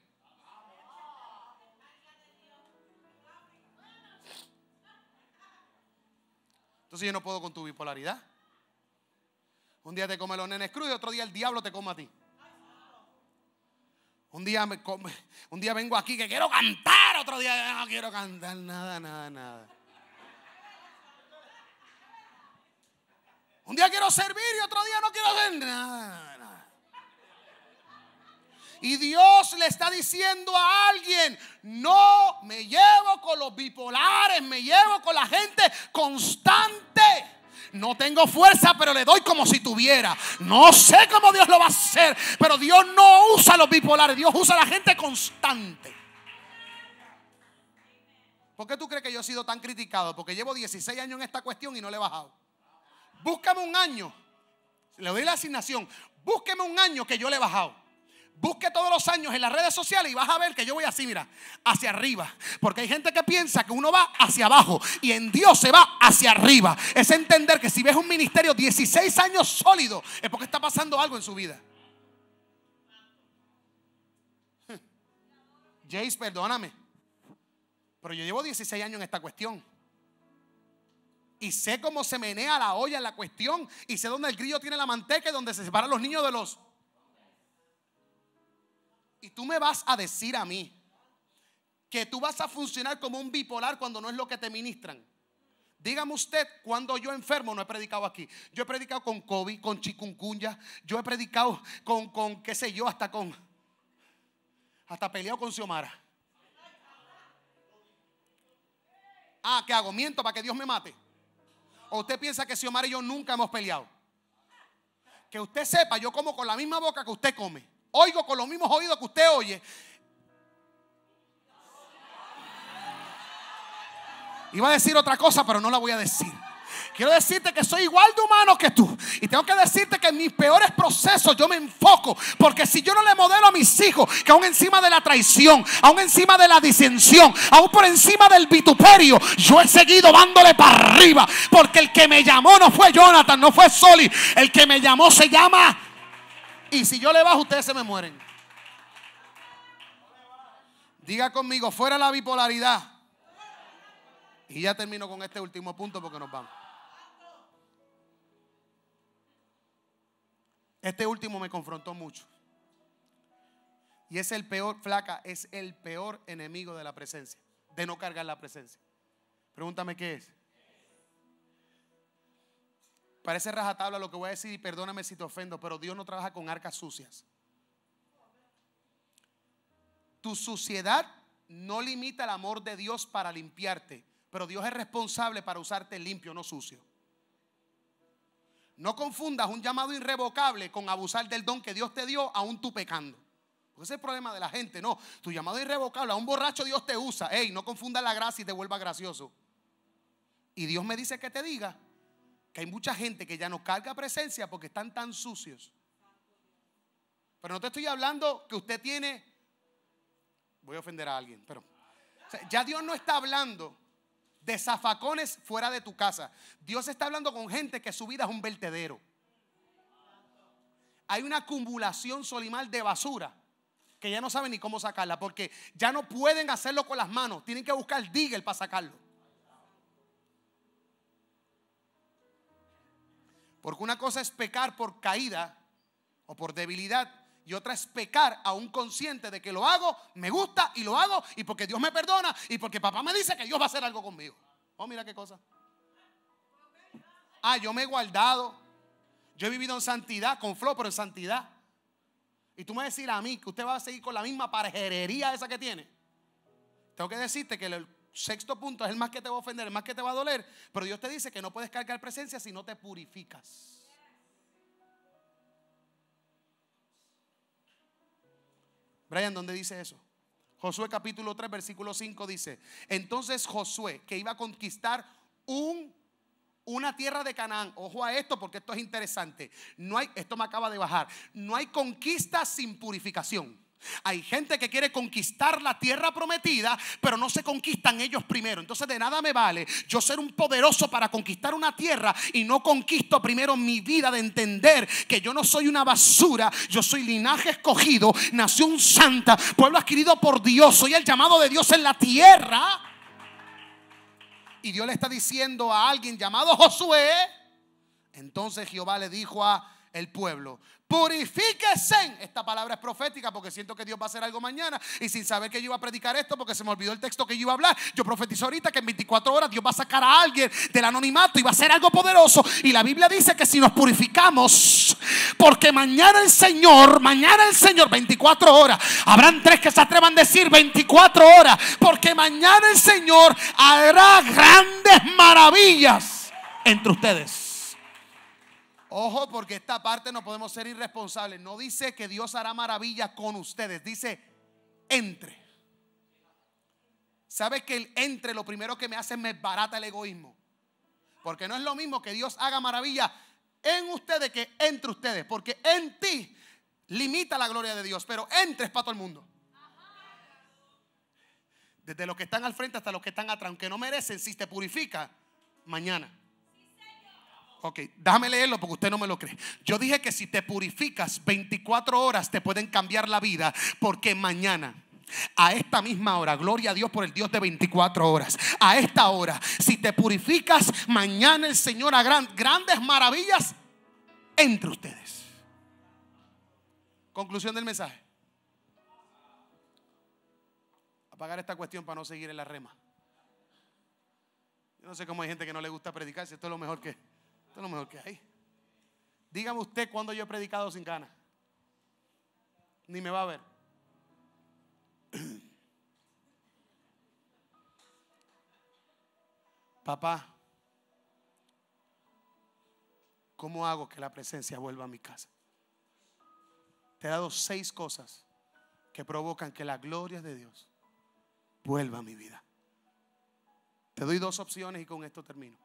Entonces yo no puedo con tu bipolaridad. Un día te come los nenes crudos y otro día el diablo te come a ti. Un día, me, un día vengo aquí que quiero cantar, otro día no quiero cantar nada, nada, nada. Un día quiero servir y otro día no quiero hacer nada. nada. Y Dios le está diciendo a alguien, no me llevo con los bipolares, me llevo con la gente constante. No tengo fuerza, pero le doy como si tuviera. No sé cómo Dios lo va a hacer, pero Dios no usa los bipolares, Dios usa la gente constante. ¿Por qué tú crees que yo he sido tan criticado? Porque llevo 16 años en esta cuestión y no le he bajado. Búscame un año. Le doy la asignación. Búsqueme un año que yo le he bajado. Busque todos los años en las redes sociales y vas a ver que yo voy así, mira, hacia arriba. Porque hay gente que piensa que uno va hacia abajo y en Dios se va hacia arriba. Es entender que si ves un ministerio 16 años sólido, es porque está pasando algo en su vida. Jace, perdóname. Pero yo llevo 16 años en esta cuestión. Y sé cómo se menea la olla en la cuestión. Y sé dónde el grillo tiene la manteca y dónde se separan los niños de los y tú me vas a decir a mí que tú vas a funcionar como un bipolar cuando no es lo que te ministran. Dígame usted, cuando yo enfermo no he predicado aquí. Yo he predicado con COVID, con chikungunya, yo he predicado con, con qué sé yo, hasta con, hasta peleado con Xiomara. Ah, ¿qué hago? ¿Miento para que Dios me mate? ¿O usted piensa que Xiomara y yo nunca hemos peleado? Que usted sepa, yo como con la misma boca que usted come oigo con los mismos oídos que usted oye. Iba a decir otra cosa, pero no la voy a decir. Quiero decirte que soy igual de humano que tú. Y tengo que decirte que en mis peores procesos yo me enfoco. Porque si yo no le modelo a mis hijos, que aún encima de la traición, aún encima de la disensión, aún por encima del vituperio, yo he seguido dándole para arriba. Porque el que me llamó no fue Jonathan, no fue Soli. El que me llamó se llama y si yo le bajo, ustedes se me mueren. Diga conmigo, fuera la bipolaridad. Y ya termino con este último punto porque nos vamos. Este último me confrontó mucho. Y es el peor, flaca, es el peor enemigo de la presencia, de no cargar la presencia. Pregúntame qué es. Parece rajatabla lo que voy a decir y perdóname si te ofendo, pero Dios no trabaja con arcas sucias. Tu suciedad no limita el amor de Dios para limpiarte, pero Dios es responsable para usarte limpio, no sucio. No confundas un llamado irrevocable con abusar del don que Dios te dio aún tu pecando. ese es el problema de la gente, no. Tu llamado irrevocable, a un borracho Dios te usa. Ey, no confundas la gracia y te vuelva gracioso. Y Dios me dice que te diga, que hay mucha gente que ya no carga presencia porque están tan sucios. Pero no te estoy hablando que usted tiene, voy a ofender a alguien, pero ya Dios no está hablando de zafacones fuera de tu casa. Dios está hablando con gente que su vida es un vertedero. Hay una acumulación solimal de basura que ya no saben ni cómo sacarla porque ya no pueden hacerlo con las manos, tienen que buscar digger para sacarlo. Porque una cosa es pecar por caída o por debilidad y otra es pecar aún consciente de que lo hago, me gusta y lo hago y porque Dios me perdona y porque papá me dice que Dios va a hacer algo conmigo. Oh, mira qué cosa. Ah, yo me he guardado. Yo he vivido en santidad, con flor, pero en santidad. Y tú me vas a decir a mí que usted va a seguir con la misma parejería esa que tiene. Tengo que decirte que el sexto punto es el más que te va a ofender, el más que te va a doler. Pero Dios te dice que no puedes cargar presencia si no te purificas. Brian, ¿dónde dice eso? Josué capítulo 3, versículo 5 dice, entonces Josué, que iba a conquistar un, una tierra de Canaán, ojo a esto porque esto es interesante, no hay, esto me acaba de bajar, no hay conquista sin purificación. Hay gente que quiere conquistar la tierra prometida, pero no se conquistan ellos primero. Entonces de nada me vale yo ser un poderoso para conquistar una tierra y no conquisto primero mi vida de entender que yo no soy una basura, yo soy linaje escogido, nació un santa, pueblo adquirido por Dios, soy el llamado de Dios en la tierra. Y Dios le está diciendo a alguien llamado Josué, entonces Jehová le dijo a el pueblo, purifíquese. Esta palabra es profética porque siento que Dios va a hacer algo mañana y sin saber que yo iba a predicar esto porque se me olvidó el texto que yo iba a hablar, yo profetizo ahorita que en 24 horas Dios va a sacar a alguien del anonimato y va a hacer algo poderoso. Y la Biblia dice que si nos purificamos, porque mañana el Señor, mañana el Señor, 24 horas, habrán tres que se atrevan a decir 24 horas, porque mañana el Señor hará grandes maravillas entre ustedes. Ojo, porque esta parte no podemos ser irresponsables. No dice que Dios hará maravilla con ustedes. Dice, entre. ¿Sabes que el entre lo primero que me hace me barata el egoísmo? Porque no es lo mismo que Dios haga maravilla en ustedes que entre ustedes. Porque en ti limita la gloria de Dios, pero entre es para todo el mundo. Desde los que están al frente hasta los que están atrás, aunque no merecen, si te purifica, mañana ok, déjame leerlo porque usted no me lo cree. Yo dije que si te purificas 24 horas te pueden cambiar la vida porque mañana... A esta misma hora, gloria a Dios por el Dios de 24 horas. A esta hora, si te purificas, mañana el Señor hará grandes maravillas entre ustedes. Conclusión del mensaje. Apagar esta cuestión para no seguir en la rema. Yo no sé cómo hay gente que no le gusta predicar, si esto es lo mejor que... Esto es lo mejor que hay. Dígame usted cuándo yo he predicado sin ganas. Ni me va a ver. Papá, ¿cómo hago que la presencia vuelva a mi casa? Te he dado seis cosas que provocan que la gloria de Dios vuelva a mi vida. Te doy dos opciones y con esto termino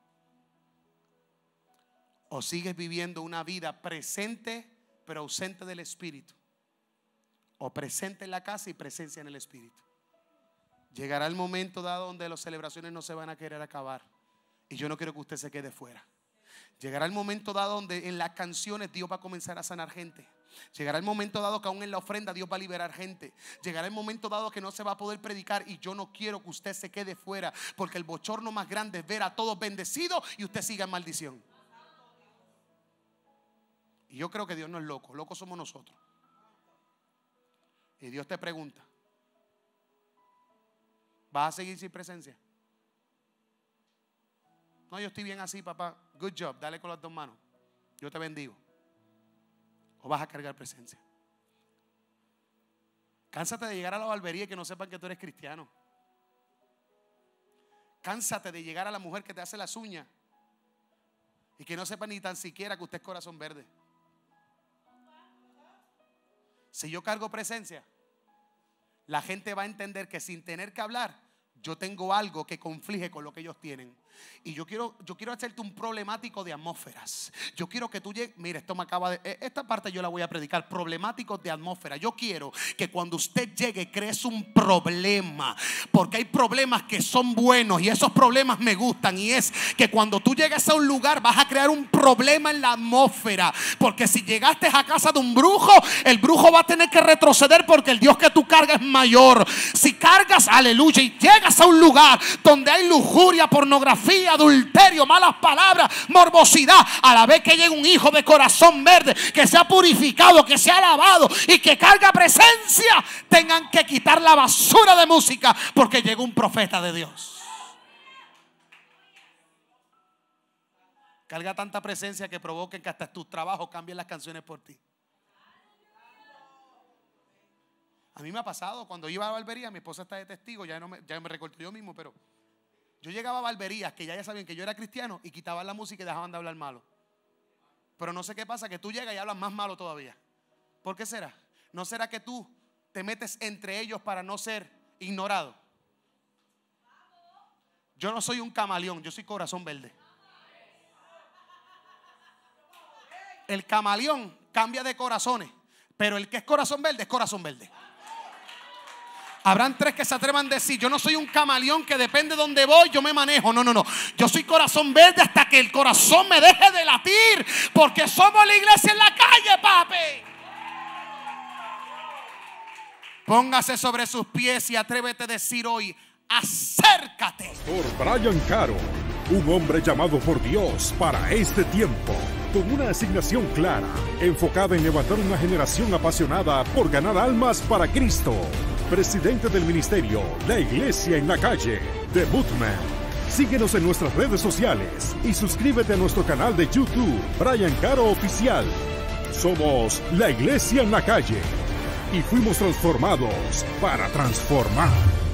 o sigues viviendo una vida presente pero ausente del Espíritu. O presente en la casa y presencia en el Espíritu. Llegará el momento dado donde las celebraciones no se van a querer acabar. Y yo no quiero que usted se quede fuera. Llegará el momento dado donde en las canciones Dios va a comenzar a sanar gente. Llegará el momento dado que aún en la ofrenda Dios va a liberar gente. Llegará el momento dado que no se va a poder predicar y yo no quiero que usted se quede fuera porque el bochorno más grande es ver a todos bendecidos y usted siga en maldición. Y yo creo que Dios no es loco, locos somos nosotros. Y Dios te pregunta, ¿vas a seguir sin presencia? No, yo estoy bien así, papá. Good job, dale con las dos manos. Yo te bendigo. O vas a cargar presencia. Cánsate de llegar a la barbería y que no sepan que tú eres cristiano. Cánsate de llegar a la mujer que te hace las uñas y que no sepan ni tan siquiera que usted es corazón verde. Si yo cargo presencia, la gente va a entender que sin tener que hablar, yo tengo algo que conflige con lo que ellos tienen. Y yo quiero, yo quiero hacerte un problemático de atmósferas. Yo quiero que tú llegues. mire esto me acaba de. E, esta parte yo la voy a predicar. Problemáticos de atmósfera. Yo quiero que cuando usted llegue crees un problema. Porque hay problemas que son buenos. Y esos problemas me gustan. Y es que cuando tú llegues a un lugar vas a crear un problema en la atmósfera. Porque si llegaste a casa de un brujo, el brujo va a tener que retroceder porque el Dios que tú cargas es mayor. Si cargas, aleluya, y llegas a un lugar donde hay lujuria, pornografía adulterio, malas palabras, morbosidad. A la vez que llega un hijo de corazón verde, que se ha purificado, que se ha lavado y que carga presencia, tengan que quitar la basura de música porque llegó un profeta de Dios. Carga tanta presencia que provoquen que hasta tus trabajos cambien las canciones por ti. A mí me ha pasado, cuando iba a la barbería, mi esposa está de testigo, ya, no me, ya me yo mismo, pero yo llegaba a barberías que ya, ya sabían que yo era cristiano y quitaban la música y dejaban de hablar malo. Pero no sé qué pasa, que tú llegas y hablas más malo todavía. ¿Por qué será? ¿No será que tú te metes entre ellos para no ser ignorado? Yo no soy un camaleón, yo soy corazón verde. El camaleón cambia de corazones, pero el que es corazón verde es corazón verde. Habrán tres que se atrevan a decir, yo no soy un camaleón que depende de dónde voy, yo me manejo. No, no, no. Yo soy corazón verde hasta que el corazón me deje de latir, porque somos la iglesia en la calle, papi. Póngase sobre sus pies y atrévete a decir hoy, acércate. Por Brian Caro, un hombre llamado por Dios para este tiempo con una asignación clara, enfocada en levantar una generación apasionada por ganar almas para Cristo presidente del ministerio La Iglesia en la Calle, de Bootman. Síguenos en nuestras redes sociales y suscríbete a nuestro canal de YouTube, Brian Caro Oficial. Somos La Iglesia en la Calle y fuimos transformados para transformar.